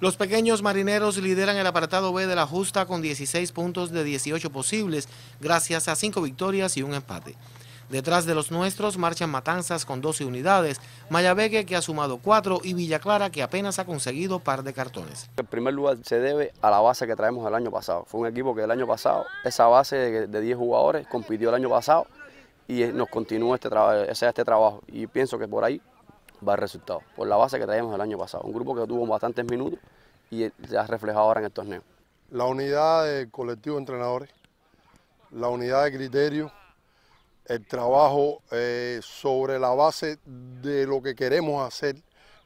Los pequeños marineros lideran el apartado B de la justa con 16 puntos de 18 posibles, gracias a 5 victorias y un empate. Detrás de los nuestros marchan Matanzas con 12 unidades, Mayabeque que ha sumado 4 y Villa Clara que apenas ha conseguido par de cartones. El primer lugar se debe a la base que traemos del año pasado. Fue un equipo que el año pasado, esa base de 10 jugadores compitió el año pasado y eh, nos continúa este, este trabajo y pienso que por ahí va el resultado, por la base que traíamos el año pasado. Un grupo que tuvo bastantes minutos y se ha reflejado ahora en el torneo. La unidad del colectivo de entrenadores, la unidad de criterio, el trabajo eh, sobre la base de lo que queremos hacer,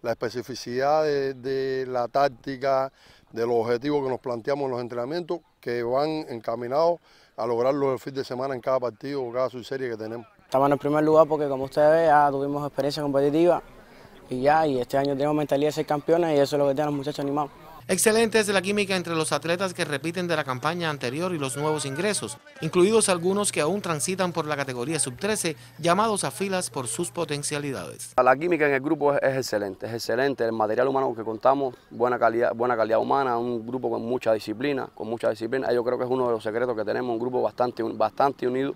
la especificidad de, la táctica, de los objetivos que nos planteamos en los entrenamientos, que van encaminados a lograrlo el fin de semana en cada partido o cada subserie que tenemos. Estamos en primer lugar porque como ustedes ven ya tuvimos experiencia competitiva, y ya, y este año tenemos mentalidad de ser campeones y eso es lo que tienen los muchachos animados. Excelente es la química entre los atletas que repiten de la campaña anterior y los nuevos ingresos, incluidos algunos que aún transitan por la categoría sub-13, llamados a filas por sus potencialidades. La química en el grupo es, excelente, es excelente. El material humano que contamos, buena calidad, buena calidad humana, un grupo con mucha disciplina, con mucha disciplina. Yo creo que es uno de los secretos que tenemos, un grupo bastante, bastante unido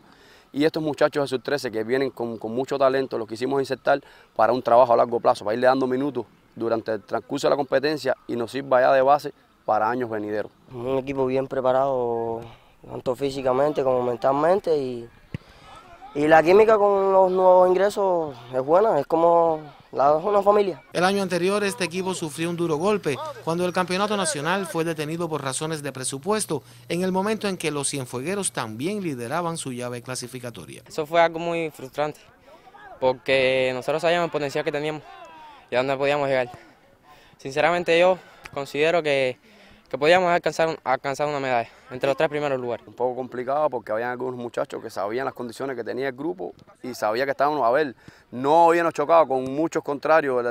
y estos muchachos de sus 13 que vienen con, mucho talento, los quisimos insertar para un trabajo a largo plazo, para irle dando minutos durante el transcurso de la competencia y nos sirva ya de base para años venideros. Un equipo bien preparado, tanto físicamente como mentalmente y y la química con los nuevos ingresos es buena, es como la de una familia. El año anterior este equipo sufrió un duro golpe cuando el campeonato nacional fue detenido por razones de presupuesto en el momento en que los cienfuegueros también lideraban su llave clasificatoria. Eso fue algo muy frustrante porque nosotros sabíamos el potencial que teníamos y a dónde podíamos llegar. Sinceramente yo considero que que podíamos alcanzar, alcanzar una medalla entre los tres primeros lugares. Un poco complicado porque había algunos muchachos que sabían las condiciones que tenía el grupo y sabía que estábamos a ver. No habíamos chocado con muchos contrarios,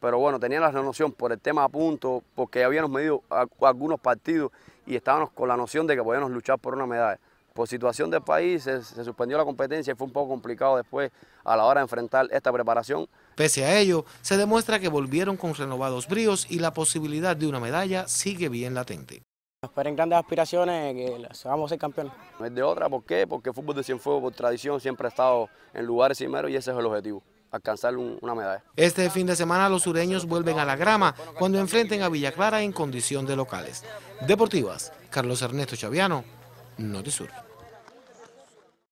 pero bueno, tenían la noción por el tema a punto, porque habíamos medido algunos partidos y estábamos con la noción de que podíamos luchar por una medalla. Por situación de país se, suspendió la competencia y fue un poco complicado después a la hora de enfrentar esta preparación. Pese a ello, se demuestra que volvieron con renovados bríos y la posibilidad de una medalla sigue bien latente. Esperen grandes aspiraciones, que vamos a ser campeones. No es de otra, ¿por qué? Porque fútbol de Cienfuegos por tradición siempre ha estado en lugares primeros y ese es el objetivo, alcanzar una medalla. Este fin de semana los sureños vuelven a la grama cuando enfrenten a Villa Clara en condición de locales. Deportivas, Carlos Ernesto Chaviano, Notisur.